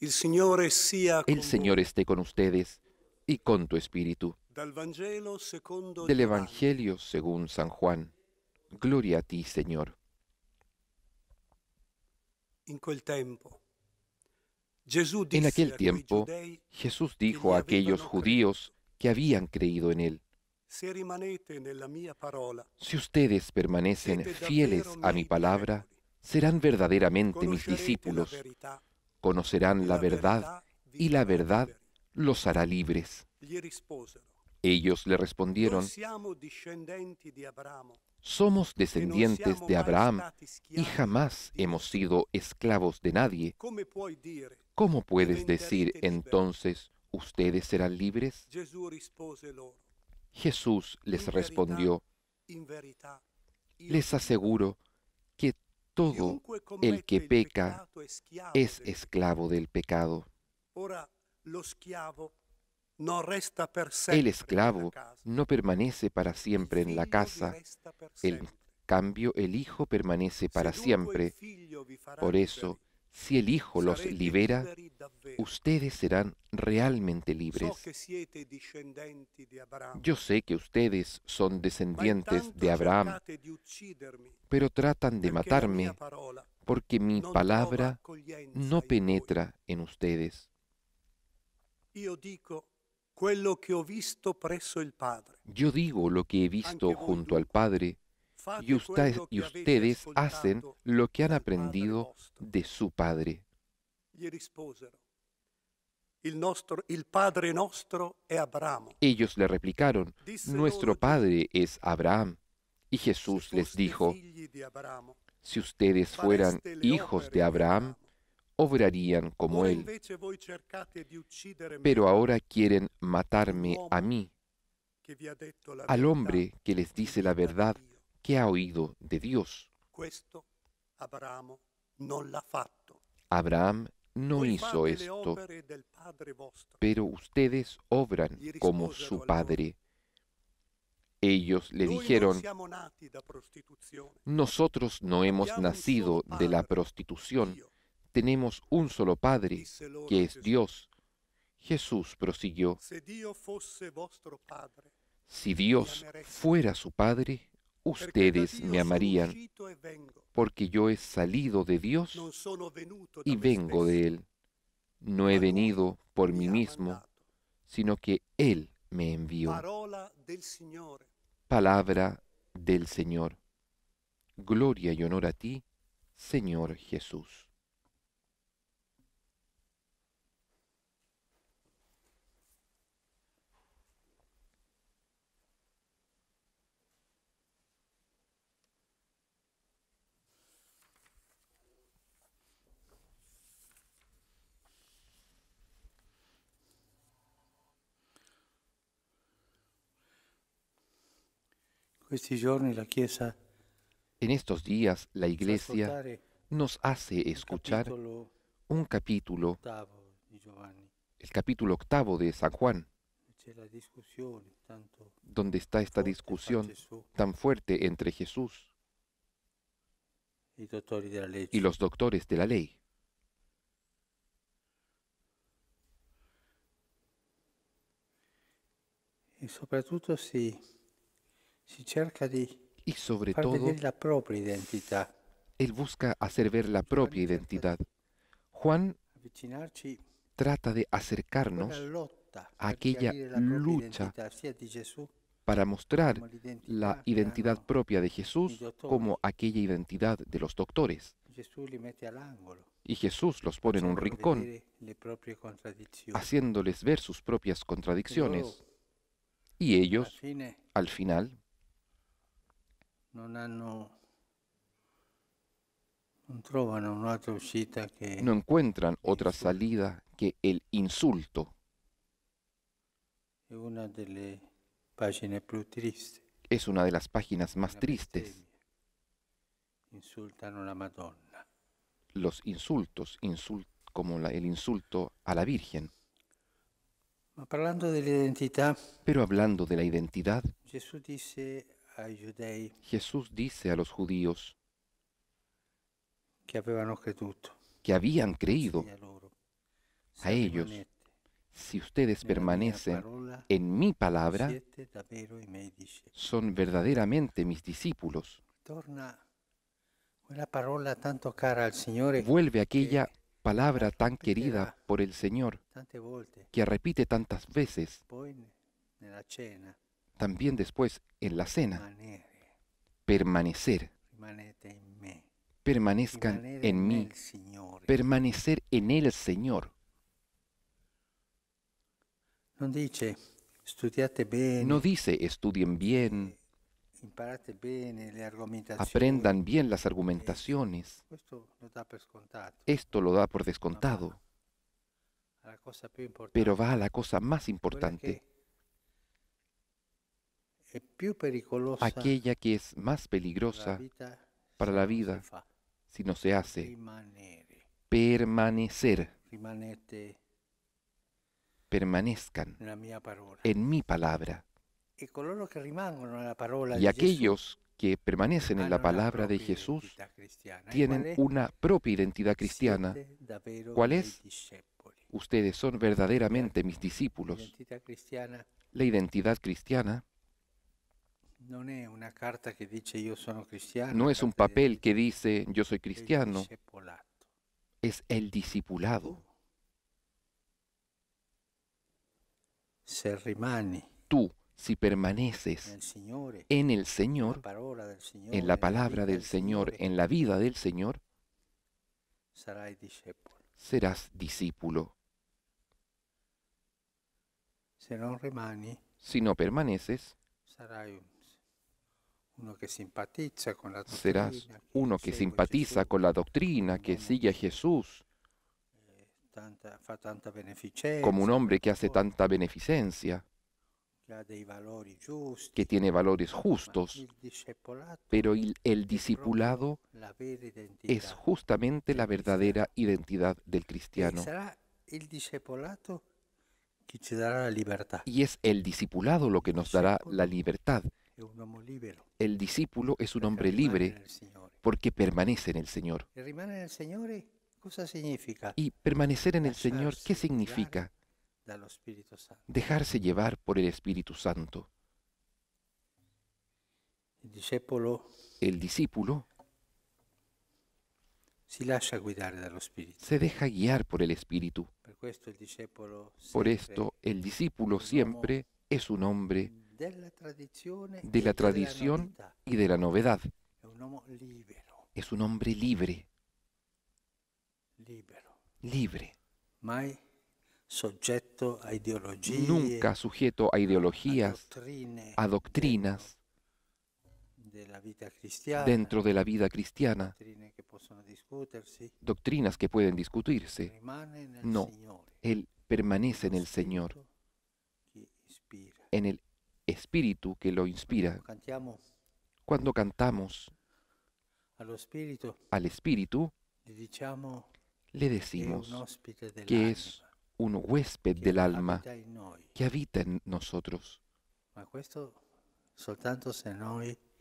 El Señor esté con ustedes y con tu espíritu. Del Evangelio según San Juan. Gloria a ti, Señor. En aquel tiempo, Jesús dijo a aquellos judíos que habían creído en Él, si ustedes permanecen este fieles a mi palabra, serán verdaderamente mis discípulos conocerán la verdad y la verdad los hará libres. Ellos le respondieron, somos descendientes de Abraham y jamás hemos sido esclavos de nadie. ¿Cómo puedes este decir entonces, ustedes serán libres? Jesús les respondió, les aseguro todo el que peca es esclavo del pecado. El esclavo no permanece para siempre en la casa, en cambio el hijo permanece para siempre. Por eso, si el Hijo los libera, ustedes serán realmente libres. Yo sé que ustedes son descendientes de Abraham, pero tratan de matarme porque mi palabra no penetra en ustedes. Yo digo lo que he visto junto al Padre y, ustedes hacen lo que han aprendido de su Padre. Ellos le replicaron, nuestro Padre es Abraham. Y Jesús les dijo, si ustedes fueran este hijos de Abraham, obrarían como él. Pero ahora quieren matarme a mí, al hombre que les e dice la verdad, Qué ha oído de Dios. Abraham no hizo esto, pero ustedes obran como su padre. Ellos le dijeron, nosotros no hemos nacido de la prostitución, tenemos un solo Padre, que es Dios. Jesús prosiguió, si Dios fuera su Padre, ustedes me amarían, porque yo he salido de Dios y vengo de Él. No he venido por mí mismo, sino que Él me envió. Palabra del Señor. Gloria y honor a ti, Señor Jesús. En estos días la Iglesia nos hace escuchar un capítulo, el capítulo octavo de San Juan, donde está esta discusión tan fuerte entre Jesús y los doctores de la ley. Y sobre todo si y sobre todo él busca hacer ver la propia identidad. Juan trata de acercarnos a aquella lucha para mostrar la identidad propia de Jesús como aquella identidad de los doctores. Y Jesús los pone en un rincón, haciéndoles ver sus propias contradicciones. Y ellos, al final, no encuentran otra salida que el insulto. Es una de las páginas más tristes. insultan la Los insultos, insult, como el insulto a la Virgen. Pero hablando de la identidad, Jesús dice Jesús dice a los judíos que habían creído a ellos, si ustedes permanecen en mi palabra, son verdaderamente mis discípulos. Eh, Vuelve aquella palabra tan querida por el Señor, que repite tantas veces también después en la cena. Permanecer. Permanezcan en mí. Permanecer en el Señor. No dice estudien bien, eh, aprendan bien las eh, argumentaciones. Pues, esto lo da por descontado. Pero va a la cosa más importante eh, aquella que es más peligrosa para la vida si no se hace permanecer. Permanezcan en mi palabra. E y aquellos que permanecen en la palabra de Jesús e tienen una propia identidad cristiana. ¿Cuál es? Ustedes son verdaderamente mis discípulos. La identidad cristiana no es un papel que dice yo soy cristiano, es el discipulado. Tú, si permaneces eh. en el Señor, en la palabra del Señor, en la vida del Señor, serás discípulo. Si no permaneces, Serás uno que simpatiza con la doctrina, que sigue a Jesús, eh, como un hombre que hace tanta beneficencia, que tiene valores justos, pero el discipulado es justamente la verdadera identidad del cristiano. Y es el discipulado lo que nos dará la libertad el discípulo es un hombre libre porque permanece en el Señor. Y ¿eh? permanecer en el Señor, ¿qué significa? Dejarse llevar por el Espíritu Santo. El discípulo se deja guiar por el Espíritu. Por esto el discípulo siempre es un hombre de la tradición y de la novedad. Es un hombre libre. Libre. Nunca sujeto a ideologías, a doctrinas dentro de la vida cristiana, doctrinas que pueden discutirse. No, Él permanece en el Señor, en el espíritu que lo inspira. Cuando cantamos al espíritu, le decimos que es un huésped del alma que habita en nosotros.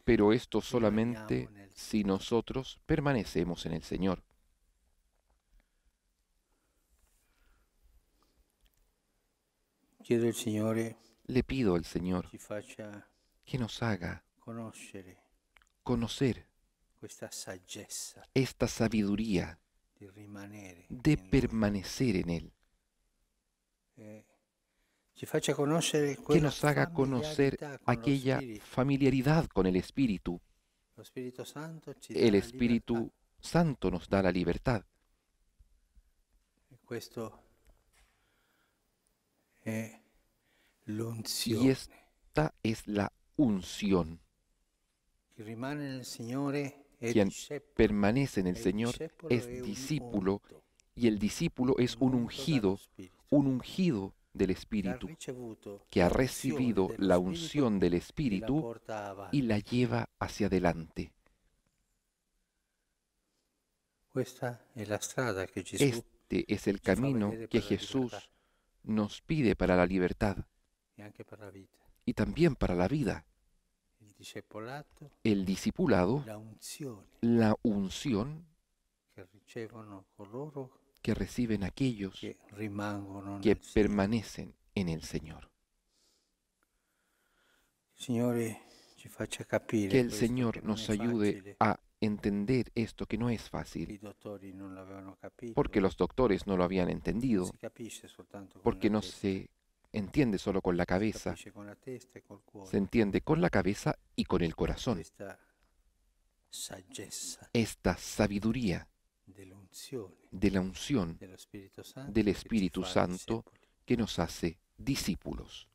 Pero esto solamente si nosotros permanecemos en el Señor. Quiero el Señor eh, le pido al Señor que nos haga conocer esta sabiduría de permanecer en Él. Eh, que nos haga conocer aquella familiaridad con el Espíritu. El Espíritu Santo nos da la libertad. Y esta es la unción. Eh, Quien permanece en el Señor es discípulo y el discípulo es un ungido, un ungido del Espíritu, que ha recibido la unción del Espíritu y la lleva hacia adelante. Este es el camino que Jesús nos pide para la libertad y también para la vida. El discipulado, la unción que reciben aquellos que permanecen en el Señor. Que el Señor nos ayude a entender esto que no es fácil, porque los doctores no lo habían entendido, porque no se entiende solo con la cabeza, se entiende con la cabeza y con el corazón. Esta sabiduría de la unción del Espíritu Santo que nos hace discípulos.